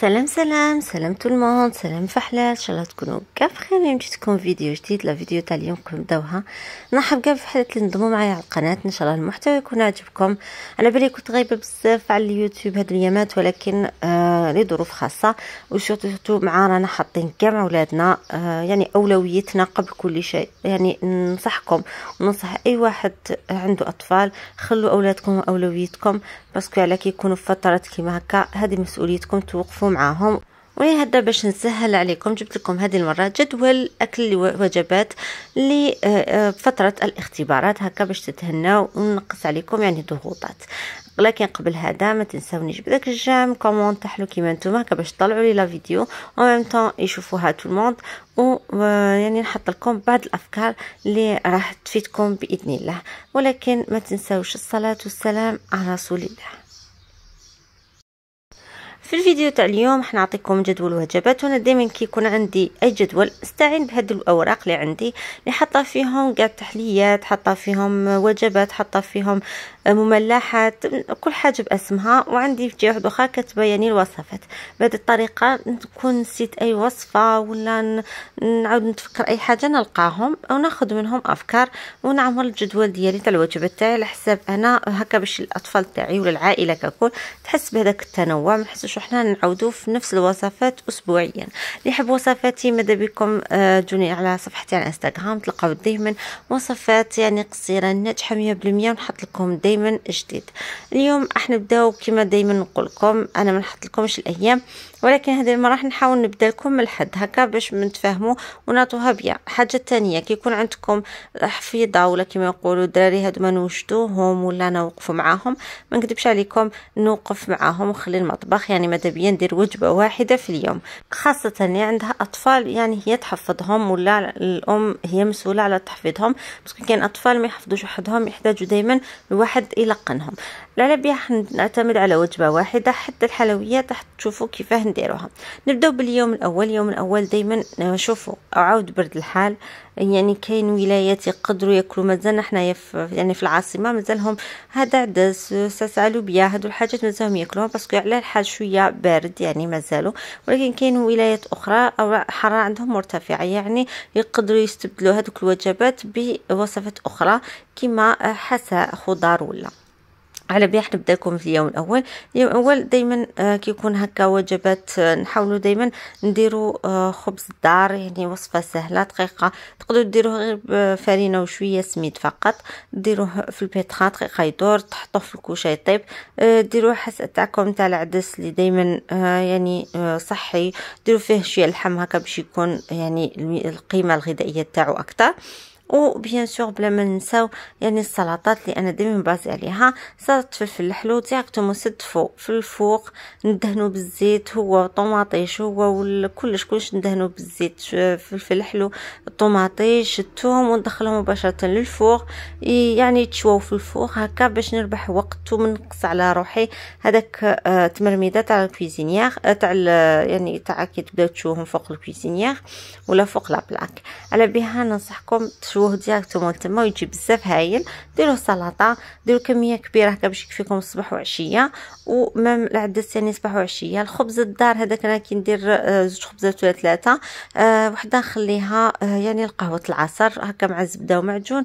سلام سلام سلام تو الموند سلام فحلات ان شاء الله تكونوا كاع بخير اليوم جيتكم فيديو جديد لا فيديو تاع اليوم نبداوها نرحب كاع بحالة اللي انضموا معايا على القناه ان شاء الله المحتوى يكون عاجبكم على بالي كنت غايبه بزاف على اليوتيوب هاد اليامات ولكن آه لظروف خاصه وشوتو مع رانا حاطين كاع اولادنا آه يعني اولويتنا قبل كل شيء يعني ننصحكم وننصح اي واحد عنده اطفال خلوا اولادكم اولويتكم باسكو على كيكونوا في فترات كيما هكا هذه مسؤوليتكم توقفوا معاهم ولهذا باش نسهل عليكم جبت لكم هذه المره جدول اكل وجبات لفتره آه، آه، الاختبارات هكا باش تتهناو ونقص عليكم يعني ضغوطات لكن قبل هذا ما تنساونيش بداك الجام كومون تحلو كيما نتوما هكا باش تطلعوا لي لا فيديو او ميم طون يشوفوها طول الموند و يعني نحط لكم بعض الافكار اللي راح تفيدكم باذن الله ولكن ما تنساوش الصلاه والسلام على رسول الله في الفيديو تاع اليوم راح نعطيكم جدول وجبات وانا دائما كي يكون عندي اي جدول استعين بهاد الاوراق اللي عندي اللي حاطه فيهم قاع التحليات حاطه فيهم وجبات حاطه فيهم مملحات كل حاجة باسمها وعندي في واحد اخرى كتبه يعني الوصفات بهذه الطريقة نكون نسيت اي وصفة ولا نعاود نتفكر اي حاجة نلقاهم وناخذ منهم افكار ونعمر الجدول ديالي تاع الوجبات تاعي على حساب انا هكا باش الاطفال تاعي ولا العائلة ككل تحس بهذاك التنوع ما نحسوش حنا نعاودو في نفس الوصفات اسبوعيا اللي يحب وصفاتي ماذا بكم آه، جوني على صفحتي على انستغرام تلقاو دائما وصفات يعني قصيرة ناجحة 100% ونحط لكم دائما من جديد اليوم احنا نبداو كما دائما نقول لكم انا ما نحط لكمش الايام ولكن هذه المره راح نحاول نبدا لكم الحد هكا باش نتفاهموا ونعطوها بيا حاجه تانية كي يكون عندكم حفيضه ولا كما يقولوا الدراري هادو ما نوجدوهم ولا نوقفوا معاهم ما نكذبش عليكم نوقف معاهم ونخلي المطبخ يعني ماذا بيا ندير وجبه واحده في اليوم خاصه اللي يعني عندها اطفال يعني هي تحفظهم ولا الام هي مسؤوله على تحفيظهم باسكو كاين اطفال ما يحفظوش وحدهم يحتاجوا دائما الواحد يلقنهم العلبية نعتمد على وجبة واحدة حتى الحلويات راح تشوفوا كيفاه نديروها نبداو باليوم الأول اليوم الأول دايما او عاود برد الحال يعني كاين ولايات يقدروا ياكلوا مازال حنايا يعني في العاصمه مازالهم هذا عدس ساسع لوبيا هادو الحاجات مازالهم ياكلوها باسكو على الحال شويه بارد يعني مازالوا ولكن كاين ولايات اخرى او الحراره عندهم مرتفعه يعني يقدروا يستبدلوا هذوك الوجبات بوصفات اخرى كما حساء خضار ولا على بيح نبدا لكم في اليوم الاول اليوم الاول دائما آه، كيكون هكا وجبات آه، نحاولوا دائما نديروا آه، خبز الدار يعني وصفه سهله دقيقه تقدروا ديروه غير بفرينه وشويه سميد فقط ديروه في البيتخا دقيقه يدور تحطوه في الكوشه يطيب ديروه حس تاعكم تاع العدس اللي دائما يعني صحي ديروا فيه شويه لحم هكا باش يكون يعني القيمه الغذائيه تاعو اكثر وبيان سور بلا ما ننساو يعني السلطات اللي انا ديما بازي عليها سلطه فلفل الحلو ديريكت سدفو في الفوق ندهنو بالزيت هو طوماطيش هو كلش كلش ندهنو بالزيت فلفل الحلو الطوماطيش الثوم وندخلهم مباشره للفوق يعني يتشواو في الفوق هكا باش نربح وقت ومنقص على روحي هذاك آه، تمرميده تاع الكويزينيير آه، تاع يعني تاع كي تبداو تشوهم فوق الكويزينيير ولا فوق لابلاك على بها ننصحكم الشوه ديالكم تما ويجي بزاف هايل ديروه سلطه ديروا كميه كبيره هكا باش يكفيكم الصباح وعشيه ومام العدس ثاني صباح وعشيه الخبز الدار هذاك انا كندير آه، زوج خبزات ولا ثلاثه آه، وحده نخليها آه، يعني القهوه العصر هكا مع الزبده ومعجون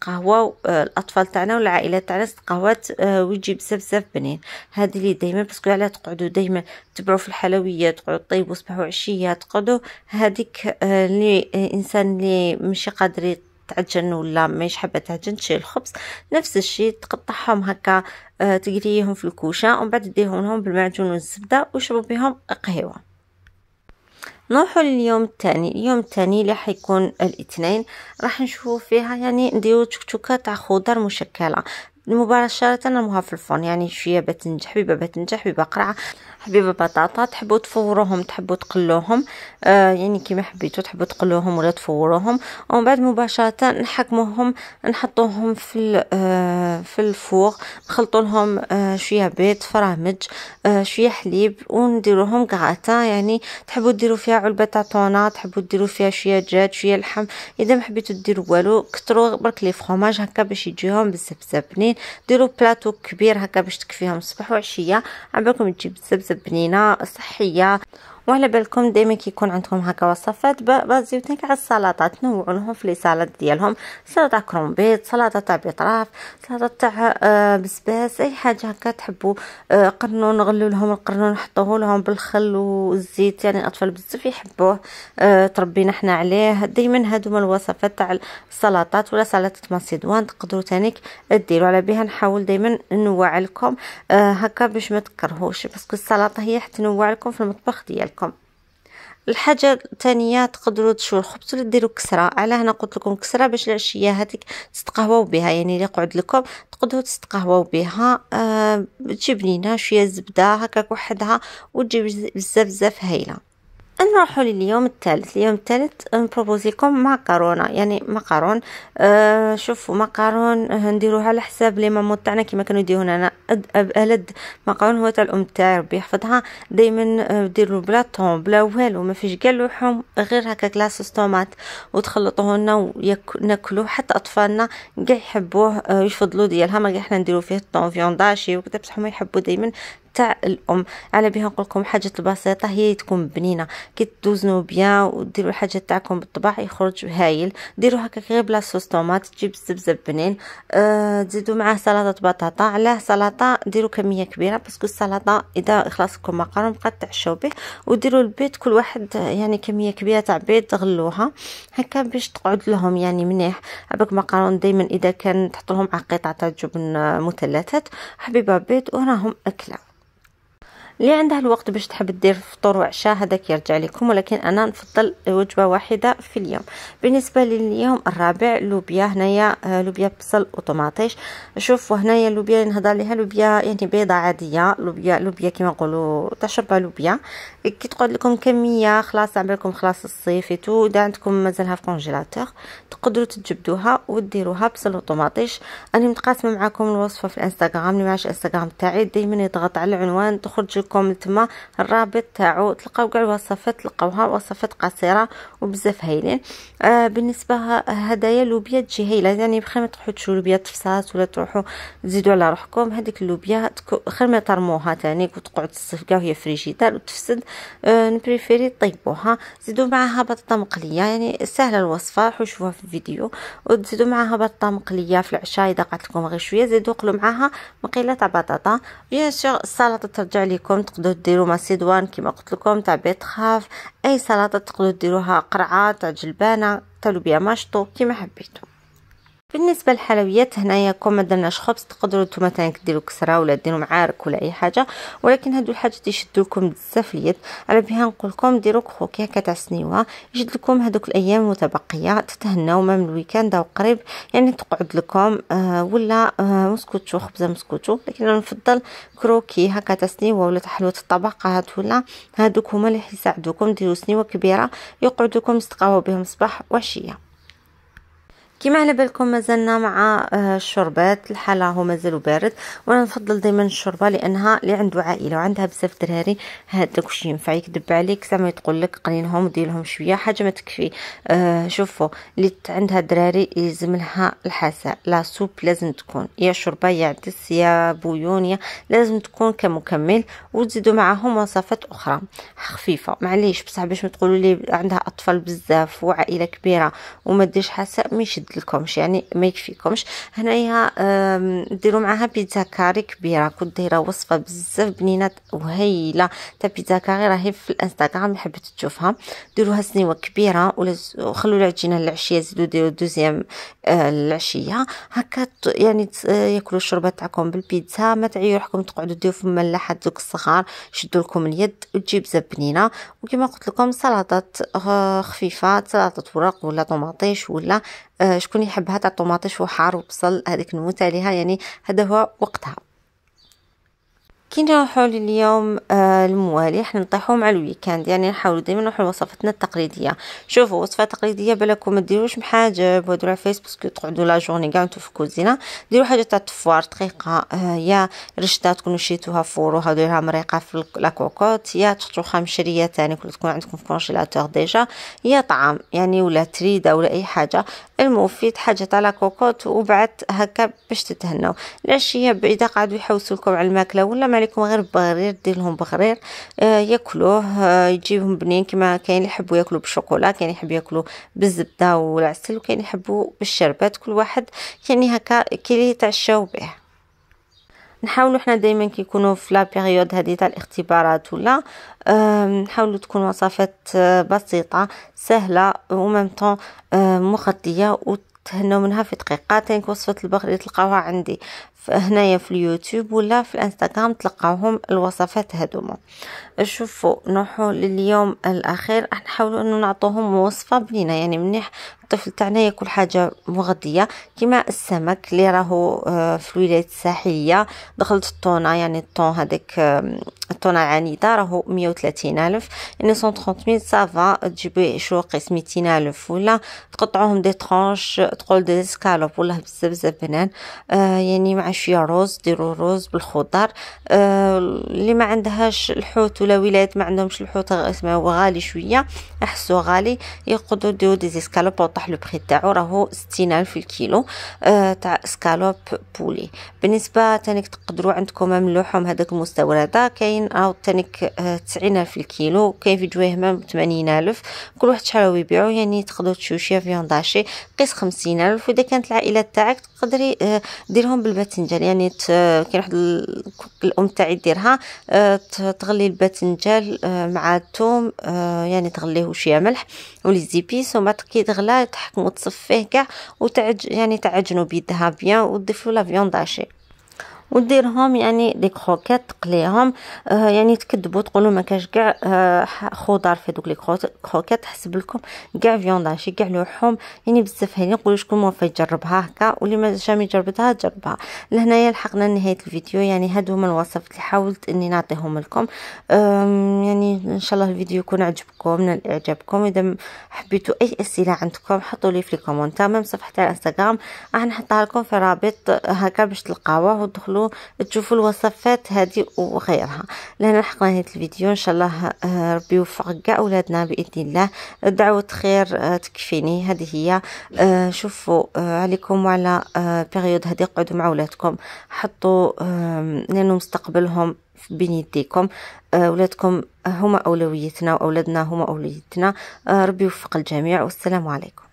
قهوه الاطفال تاعنا والعائله تاعنا قهوات ويجي بزاف بزاف بنين هذه اللي دائما باسكو علاه تقعدوا دائما تبعوا في الحلويات تقعدوا طيبوا صباح وعشيه تقعدوا هذيك اللي انسان اللي ماشي قادر تعجن ولا ماهيش حابه تعجن تشيل الخبز نفس الشيء تقطعهم هكا آه، تقليهم في الكوشه ومن بعد ديهم لهم بالمعجون والزبده وشربوا بهم قهوه نروحوا لليوم الثاني اليوم الثاني اللي حيكون الاثنين راح نشوفوا فيها يعني نديرو تكتوكه تاع خضر مشكله مباشرة موها في الفرن يعني شوية تنجح حبيبة بتنجح حبيبة قرعة حبيبة بطاطا تحبوا تفوروهم تحبوا تقلوهم آه يعني كيما حبيتوا تحبوا تقلوهم ولا تفوروهم ومن بعد مباشرة نحكموهم نحطوهم في آه في الفوغ نخلطو لهم آه شوية بيض فرامج آه شوية حليب ونديروهم كغاتا يعني تحبوا ديروا فيها علبة طونا تحبوا ديروا فيها شوية دجاج شوية لحم اذا ما حبيتوا ديروا والو كترو برك لي فخوماج هكا باش يجيهم بزاف بزاف بنين ديروا بلاطو كبير هكا باش تكفيهم الصباح والعشيه عبالكم تجيب زبزب بنينه صحيه وعلى بالكم ديما كيكون عندكم هكا وصفات بازيوتينك على السلطات تنوعوا لهم في السلطات ديالهم سلطه كرومبيت سلطه تاع بطراف سلطه تاع آه بسباس اي حاجه هكا تحبوا آه قرنوا نغلو لهم القرنون نحطوه لهم بالخل والزيت يعني الاطفال بزاف يحبوه آه تربينا حنا عليه ديما هادو الوصفات تاع السلطات ولا سلطه ماسيدوان تقدروا تانيك ديروا على بها نحاول ديما نوع لكم آه هكا باش ما تكرهوش باسكو السلطه هي حتنوع لكم في المطبخ ديالكم ديالكم الحاجه الثانيه تقدروا تشوفوا الخبز ولا ديروا كسره على هنا قلت لكم كسره باش العشيه هذيك تتقهواو بها يعني اللي قعد لكم تقدروا تتقهواو بها آه تجي بنينه شويه زبده هكاك وحدها وتجيب بزاف بزاف هايله نروحوا لليوم الثالث اليوم الثالث نبروبوزي لكم مكرونه يعني مكرون آه شوفوا مكرون آه، نديروه على حساب لي مامو تاعنا كيما كانوا يديرونا انا الد مكرون هو تاع الام تاعي ربي يحفظها دائما آه، ديروا بلا طون بلا والو ما فيش قال لحوم غير هكا كلاص طوماط وتخلطوه لنا وناكلوه حتى اطفالنا كاع يحبوه آه، يفضلوا ديالها ما احنا حنا نديرو فيه الطون فيونداشي وكذا بصح هما يحبوا دائما تاع الام على بها نقول لكم حاجه البسيطه هي تكون بنينه كي تدوزنو بيان وديروا الحاجه تاعكم بالطباع يخرج هايل ديروا هكا غير بلا صوص طوماط تجيب الزبزب بنين أه معاه سلطه بطاطا علاه سلطه ديروا كميه كبيره باسكو السلطه اذا خلاصكم مقرون بقى تعشوا به وديروا البيض كل واحد يعني كميه كبيره تاع بيض غلوها هكا باش تقعد لهم يعني مليح عباك مقرون دائما اذا كان تحط لهم على قطعه تاع جبن مثلثات حبيبه بيض وراهم اكله اللي عندها الوقت باش تحب دير فطور وعشاء هذاك يرجع لكم ولكن انا نفضل وجبه واحده في اليوم بالنسبه لليوم الرابع لوبيا هنايا آه، لوبيا بصل وطماطيش شوفوا هنايا لوبيا اللي نهضر ليها لوبيا يعني بيضه عاديه لوبيا لوبيا كما نقولوا تاع لوبيا كي تقعد لكم كميه خلاص عبالكم خلاص الصيف تو اذا عندكم مازالها في كونجيلاتور تقدروا تجبدوها وديروها بصل وطماطيش انا متقاسمه معكم الوصفه في الانستغرام اللي معاش الانستغرام تاعي دائما يضغط على العنوان تخرج لكم تما الرابط تاعو تلقاو كاع الوصفات تلقاوها وصفات قصيره وبزاف هايلين آه بالنسبه هدايا لوبيا تجي هايله يعني بخير ما تحطوش لوبيا تفصات ولا تروحوا تزيدوا على روحكم هذيك اللوبيا خير ما ترموها ثاني وتقعد تصفقا وهي فريجيدار وتفسد آه نبريفيري طيبوها زيدوا معاها بطاطا مقليه يعني سهله الوصفه شوفوها في الفيديو وتزيدوا معاها بطاطا مقليه في العشاء اذا قعدت لكم غير شويه زيدوا قلوا معاها مقيله تاع بطاطا بيان سور السلطه ترجع لكم عندكم تقدروا ديروا سيدوان كما قلت لكم تاع بيت خاف اي سلطه تقدروا ديروها قرعه تاع جلبانه تاع لوبيا ماشطو كما حبيتم بالنسبه للحلويات هنايا كوم ما درناش خبز تقدروا نتوما ثاني كديروا كسره ولا ديروا معارك ولا اي حاجه ولكن هادو الحاجات يشدوا لكم بزاف اليد على بها نقول لكم ديروا هكا تاع سنيوه يجد لكم هذوك الايام المتبقيه تتهناو ما من الويكاند او قريب يعني تقعد لكم آه ولا آه مسكوتشو خبزه مسكوتشو لكن انا نفضل كروكي هكا تاع سنيوه ولا حلوه الطبقات ولا هادوك هما اللي يساعدوكم ديروا سنيوه كبيره يقعدوكم تستقاو بهم صباح وعشيه كما على بالكم مازلنا مع الشربات آه، الحالة هو مازال بارد وانا نفضل دائما الشوربه لانها اللي عنده عائله وعندها بزاف دراري هذاك الشيء ينفع يكذب عليك زعما تقول لك قرينهم ودير لهم شويه حاجه ما تكفي آه شوفوا اللي عندها دراري يلزم لها الحساء لا سوب لازم تكون يا شوربه يا عدس يا بويونيا لازم تكون كمكمل وتزيدوا معهم وصفات اخرى خفيفه معليش بصح باش ما تقولوا لي عندها اطفال بزاف وعائله كبيره وما ديرش حساء مش يشدلكمش يعني ما يكفيكمش هنايا ديروا معاها بيتزا كاري كبيره كنت دايره وصفه بزاف بنينه وهيله تاع بيتزا كاري راهي في الانستغرام حبيت تشوفها ديروها سنيوه كبيره ولا خلوا العجينه للعشيه زيدوا ديروا دوزيام آه، العشيه هكا يعني ياكلوا الشوربه تاعكم بالبيتزا ما تعيو روحكم تقعدوا ديروا في الملاحه دوك الصغار شدوا لكم اليد وتجيب زبنينه وكما قلت لكم سلطات آه، خفيفه سلطه وراق ولا طوماطيش ولا آه شكون يحب هذا الطوماطيش وحار وبصل هذيك نموت عليها يعني هذا هو وقتها كي نروحوا لليوم آه الموالي حنا نطيحو مع الويكاند يعني نحاولو ديما نروحو لوصفتنا التقليديه شوفوا وصفه تقليديه بالكم ما ديروش محاجب وهادو فيس باسكو تقعدوا لا جورني كاع نتو في الكوزينه ديروا حاجه تاع التفوار دقيقه آه، يا رشده تكونوا شيتوها فوروها ديروها مريقه في لا كوكوت يا تحطوها خامشرية ثاني كل تكون عندكم في كونجيلاتور ديجا يا طعام يعني ولا تريده ولا اي حاجه المفيد حاجه تاع لا كوكوت وبعد هكا باش تتهناو العشيه اذا قعدوا يحوسوا لكم على الماكله ولا ما عليكم غير بغرير دير لهم بغرير الصغير آه، ياكلوه آه، يجيهم بنين كما كاين اللي يحبوا ياكلوا بالشوكولا كاين اللي يحب ياكلوا بالزبده والعسل وكاين اللي يحبوا بالشربات كل واحد يعني هكا يتعشاو به نحاولوا حنا دائما يكونوا في لا بيريود هذه تاع الاختبارات ولا نحاولوا تكون وصفات آه، بسيطه سهله ومام طون مغذيه تهناو منها في دقيقتين وصفه البقري تلقاوها عندي هنايا في اليوتيوب ولا في الانستغرام تلقاوهم الوصفات هذوما شوفوا نروحوا لليوم الاخير راح نحاولوا انه نعطوهم وصفه بنينه يعني منيح الطفل تاعنا ياكل حاجه مغذيه كما السمك اللي راهو آه، في الولايات الساحليه دخلت الطونه يعني الطون هذاك الطونه العنيده راهو 130 الف يعني 130 ميل سافا تجيبي شو قيس 200 الف ولا تقطعوهم دي ترونش تقول دي سكالوب ولا بزاف بزاف بنان آه، يعني مع شويه روز ديروا روز بالخضر آه، اللي ما عندهاش الحوت ولا ولايات ما عندهمش الحوت اسمه غالي شويه احسو غالي يقدروا ديروا دي سكالوب طاح لو بري تاعو راهو 60000 الكيلو آه، تاع سكالوب بولي بالنسبه تانيك تقدروا عندكم من اللحوم هذاك المستورده كاين او تانيك 90000 آه، الكيلو كاين فيديوهيه مام 80000 كل واحد شحال راهو يبيعو يعني تقدروا فيون فيونداشي قيس 50000 واذا كانت العائله تاعك تقدري آه، ديرهم بالباذنجان يعني كاين واحد الام تاعي ديرها تغلي الباذنجان مع الثوم يعني تغليه شويه ملح ولي زيبيس وما بعد كي تغلى تحكمو تصفيه كاع وتعج يعني تعجنوا بيدها بيان وتضيفوا لا فيون داشي وديرهم يعني دي كروكيت تقليهم آه يعني تكذبوا تقولوا ما كاش كاع آه خضر في دوك لي كروكيت حسب لكم كاع فيوندا شي كاع لحوم يعني بزاف هاني نقول شكون موفى يجربها هكا واللي ما جامي جربتها جربها لهنايا لحقنا نهايه الفيديو يعني هادو هما الوصفات اللي حاولت اني نعطيهم لكم يعني ان شاء الله الفيديو يكون عجبكم نال اعجابكم اذا حبيتوا اي اسئله عندكم حطوا لي في الكومنتات ميم صفحتي على الانستغرام راح نحطها لكم في رابط هكا باش تلقاوه وتدخلوا تدخلوا تشوفوا الوصفات هذه وغيرها لهنا لحقنا نهايه الفيديو ان شاء الله آه، ربي يوفق كاع اولادنا باذن الله دعوه خير آه، تكفيني هذه هي آه، شوفوا عليكم وعلى بيريود هذه قعدوا مع اولادكم حطوا لانه مستقبلهم بين يديكم ولادكم هما اولويتنا واولادنا هما اولويتنا ربي يوفق الجميع والسلام عليكم